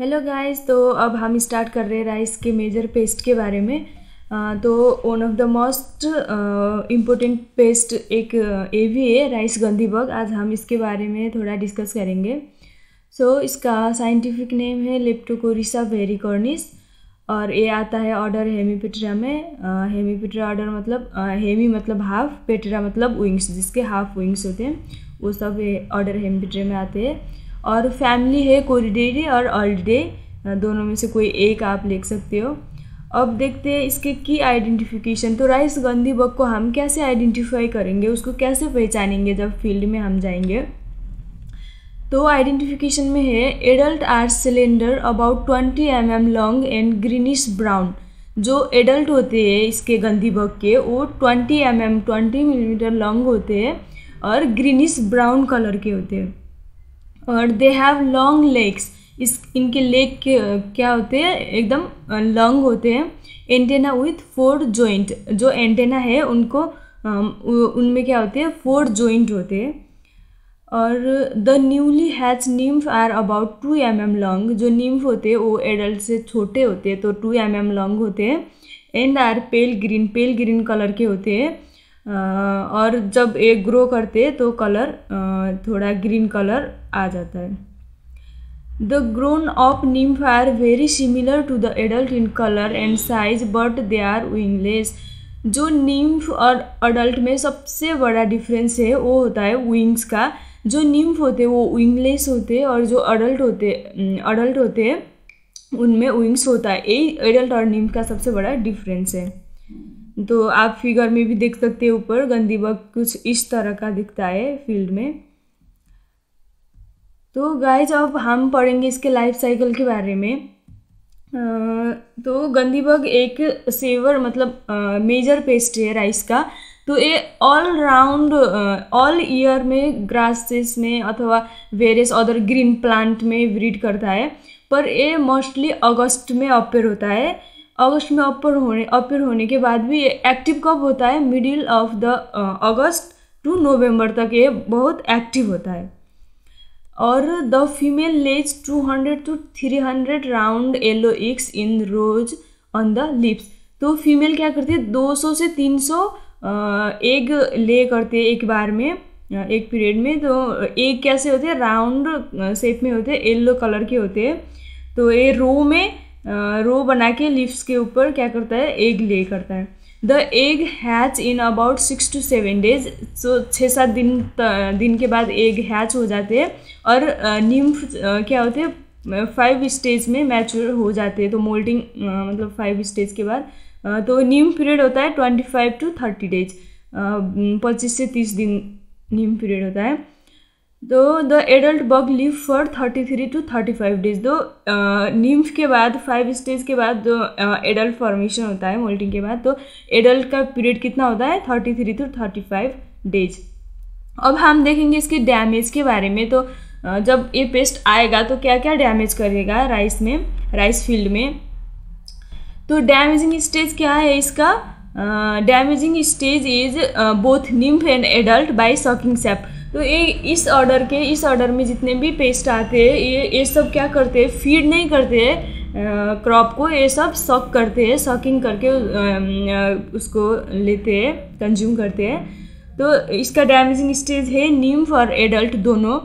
hello guys तो अब हम स्टार्ट कर रहे हैं राइस के मेजर पेस्ट के बारे में आ, तो one of the most important pest एक ए भी है राइस गंधीबग आज हम इसके बारे में थोड़ा डिस्कस करेंगे सो so, इसका साइंटिफिक नेम है लिप्टोकोरिसा वेरिकॉर्निस और ये आता है ऑर्डर हेमीपेट्रा में हेमीपेट्रा ऑर्डर मतलब हेमी मतलब हाफ पेट्रा मतलब विंग्स जिसके हाफ विंग्स होते हैं वो सब ऑर्डर हेमीपेट्रा में आते हैं और फैमिली है कोरिडेरी और ऑल्डे दोनों में से कोई एक आप लिख सकते हो अब देखते हैं इसके की आइडेंटिफिकेशन तो राइस गंदी बग को हम कैसे आइडेंटिफाई करेंगे उसको कैसे पहचानेंगे जब फील्ड में हम जाएंगे तो आइडेंटिफिकेशन में है adult are cylinder about twenty m m long and greenish brown जो एडल्ट होते हैं इसके गंदी बग के वो twenty m m twenty millimetre long होते हैं और ग्रीनिश ब्राउन कलर के होते हैं और दे हैव लॉन्ग लेग्स इस इनके लेग के क्या होते हैं एकदम लॉन्ग होते हैं एंटेना विथ फोर जॉइंट जो एंटेना है उनको उनमें क्या होते हैं फोर जॉइंट होते हैं और the newly hatch nymph are about two m m long जो निम्फ होते हैं वो एडल्ट से छोटे होते हैं तो टू एम एम लॉन्ग होते हैं and are pale green pale green colour के होते हैं और जब ये ग्रो करते तो कलर थोड़ा ग्रीन कलर आ जाता है the grown up nymph are very similar to the adult in colour and size but they are wingless जो निम्फ और अडल्ट में सबसे बड़ा डिफरेंस है वो होता है विंग्स का जो निम्फ होते वो विंगलेस होते और जो अडल्ट होते अडल्ट होते हैं उनमें विंग्स होता है यही एडल्ट और नीम्फ का सबसे बड़ा डिफरेंस है तो आप फिगर में भी देख सकते हैं ऊपर गंदी बग कुछ इस तरह का दिखता है फील्ड में तो गाइज अब हम पढ़ेंगे इसके लाइफ साइकिल के बारे में तो गंदी बग एक सेवर मतलब मेजर पेस्ट है राइस का तो ये ऑल राउंड ऑल ईयर में ग्रासेस में अथवा वेरियस अदर ग्रीन प्लांट में ब्रीड करता है पर ये मोस्टली अगस्त में अपेयर होता है अगस्त में अपर होने अपर होने के बाद भी ये एक्टिव कब होता है middle of the August to November तक ये बहुत एक्टिव होता है और the female lays 200 to 300 round yellow eggs in rows on the leaves तो फीमेल क्या करती है 200 से 300 एग ले करते एक बार में uh, एक पीरियड में तो एग कैसे होते हैं राउंड शेप uh, में होते हैं येलो कलर के होते हैं तो ये रो में रो बना के लीव्स के ऊपर क्या करता है एग ले करता है the egg hatch in about six to seven days so छः सात दिन दिन के बाद एग हैच हो जाते हैं और निम्फ क्या होते हैं फाइव स्टेज में मैच्योर हो जाते हैं तो मोल्टिंग मतलब फाइव स्टेज के बाद तो नीम पीरियड होता है twenty five to thirty days पच्चीस से तीस दिन नीम पीरियड होता है दो the adult bug live for thirty three to thirty five days दो निम्फ के बाद फाइव स्टेज के बाद जो एडल्ट फॉर्मेशन होता है मोल्टिंग के बाद तो एडल्ट तो, का पीरियड कितना होता है thirty three to thirty five days अब हम देखेंगे इसके डैमेज के बारे में तो जब ये पेस्ट आएगा तो क्या क्या डैमेज करेगा राइस में राइस फील्ड में तो डैमेजिंग स्टेज क्या है इसका damaging stage is both nymph and adult by sucking sap तो ये इस ऑर्डर के इस ऑर्डर में जितने भी पेस्ट आते हैं ये ये सब क्या करते हैं फीड नहीं करते क्रॉप को ये सब सक करते हैं सकिंग करके उसको लेते हैं कंज्यूम करते हैं तो इसका डैमेजिंग स्टेज है नीम फॉर एडल्ट दोनों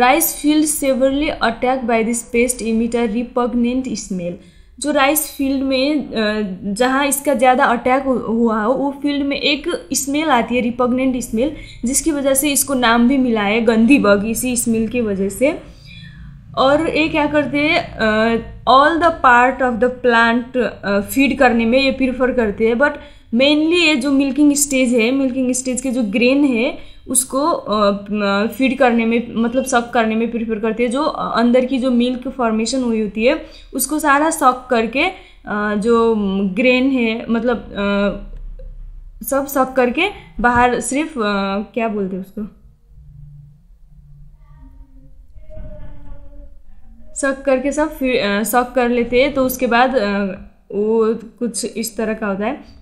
rice field severely attack by this pest emitter repugnant smell जो राइस फील्ड में जहाँ इसका ज़्यादा अटैक हुआ हो वो फील्ड में एक स्मेल आती है रिपग्नेंट स्मेल जिसकी वजह से इसको नाम भी मिला है गंदी बग इसी स्मेल की वजह से और ये क्या करते हैं all the part of the plant feed करने में ये प्रीफर करते हैं बट मेनली ये जो मिल्किंग स्टेज है मिल्किंग स्टेज के जो ग्रेन है उसको फीड करने में मतलब सक करने में प्रीफर करते हैं जो अंदर की जो मिल्क फॉर्मेशन हुई होती है उसको सारा सक करके जो ग्रेन है मतलब सब सक करके बाहर सिर्फ क्या बोलते हैं उसको सक करके सब फिर सक कर लेते हैं तो उसके बाद वो कुछ इस तरह का होता है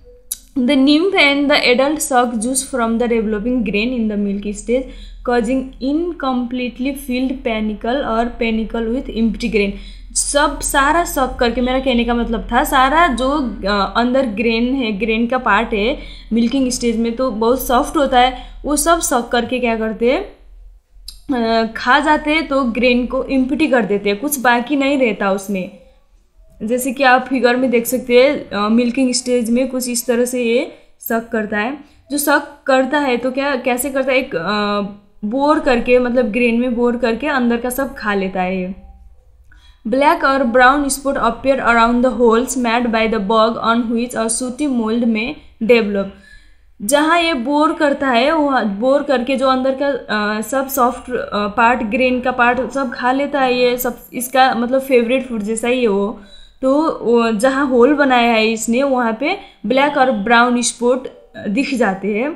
the nymph and the adult suck juice from the developing grain in the milk stage causing incompletely filled panicle और पेनिकल विथ इम्प्टी ग्रेन सब सारा सक करके मेरा कहने का मतलब था सारा जो अंदर ग्रेन है ग्रेन का पार्ट है मिल्किंग स्टेज में तो बहुत सॉफ्ट होता है वो सब सक करके क्या करते हैं खा जाते हैं तो ग्रेन को इम्पटी कर देते हैं कुछ बाकी नहीं रहता उसमें जैसे कि आप फिगर में देख सकते हैं मिल्किंग स्टेज में कुछ इस तरह से ये शक करता है जो शक करता है तो क्या कैसे करता है एक बोर करके मतलब ग्रेन में बोर करके अंदर का सब खा लेता है ये ब्लैक और brown spot appear around the holes made by the bug on हुई और सूती मोल्ड में डेवलप जहाँ ये बोर करता है वहाँ बोर करके जो अंदर का आ, सब सॉफ्ट पार्ट ग्रेन का पार्ट सब खा लेता है ये सब इसका मतलब फेवरेट फूड जैसा ही है वो तो जहाँ होल बनाया है इसने वहाँ पे ब्लैक और ब्राउन स्पॉट दिख जाते हैं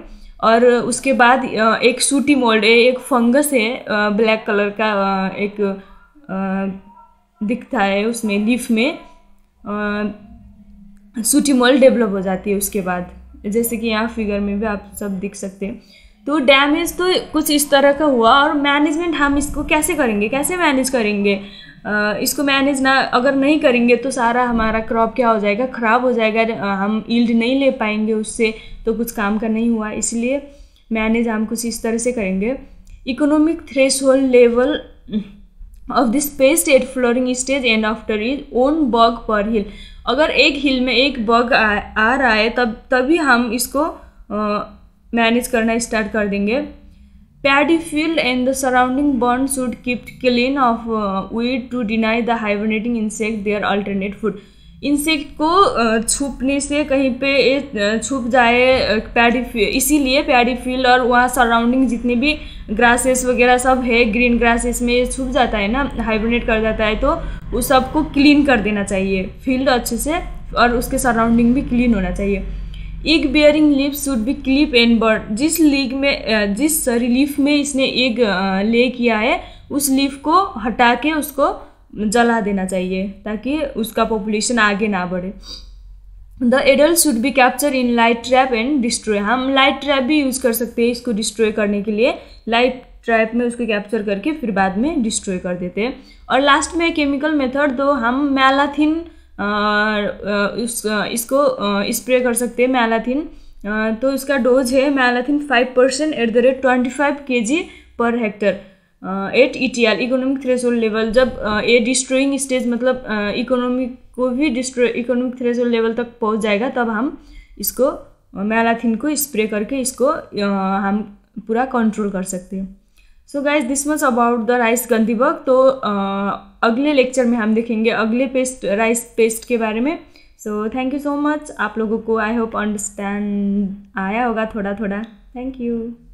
और उसके बाद एक सूटी मोल्ड है एक फंगस है ब्लैक कलर का एक दिखता है उसमें लीफ में सूटी मोल्ड डेवलप हो जाती है उसके बाद जैसे कि यहाँ फिगर में भी आप सब दिख सकते हैं तो डैमेज तो कुछ इस तरह का हुआ और मैनेजमेंट हम इसको कैसे करेंगे कैसे मैनेज करेंगे इसको मैनेज ना अगर नहीं करेंगे तो सारा हमारा क्रॉप क्या हो जाएगा ख़राब हो जाएगा हम ईल्ड नहीं ले पाएंगे उससे तो कुछ काम का नहीं हुआ इसलिए मैनेज हम कुछ इस तरह से करेंगे economic threshold level of this pest at flowering stage and after is one bug per hill अगर एक हिल में एक बग आ, आ रहा है तब तभी हम इसको मैनेज करना स्टार्ट कर देंगे paddy field and the surrounding burn should keep clean of weed to deny the hibernating insect their alternate food insect को छुपने से कहीं पे छुप जाए पैडीफील इसीलिए पैडीफील और वहाँ सराउंडिंग जितने भी ग्रासेस वगैरह सब है ग्रीन ग्रासेस में ये छुप जाता है ना हाइब्रिनेट कर जाता है तो उस सबको क्लीन कर देना चाहिए फील्ड अच्छे से और उसके सराउंडिंग भी क्लीन होना चाहिए egg bearing leaf should be clip and burned जिस लीग में जिस रिलीफ में इसने एक ले किया है उस लीफ को हटा के उसको जला देना चाहिए ताकि उसका पॉपुलेशन आगे ना बढ़े the adult should be capture in light trap and destroy हम लाइट ट्रैप भी यूज़ कर सकते हैं इसको डिस्ट्रॉय करने के लिए लाइट ट्रैप में उसको कैप्चर करके फिर बाद में डिस्ट्रॉय कर देते हैं और लास्ट में केमिकल मेथड दो हम मैलाथिन इसको स्प्रे कर सकते हैं मैलाथिन तो इसका डोज है malathion five percent at the rate twenty five K G per hectare at E T R economic threshold level जब ए डिस्ट्रोइंग स्टेज मतलब इकोनॉमिक को भी डिस्ट्रो इकोनॉमिक थ्रेसोल लेवल तक पहुंच जाएगा तब हम इसको मैलाथिन को स्प्रे करके इसको हम पूरा कंट्रोल कर सकते हैं so guys this much about the rice gundhi bug तो अगले लेक्चर में हम देखेंगे अगले पेस्ट राइस पेस्ट के बारे में so thank you so much आप लोगों को आई होप अंडरस्टैंड आया होगा थोड़ा थोड़ा थैंक यू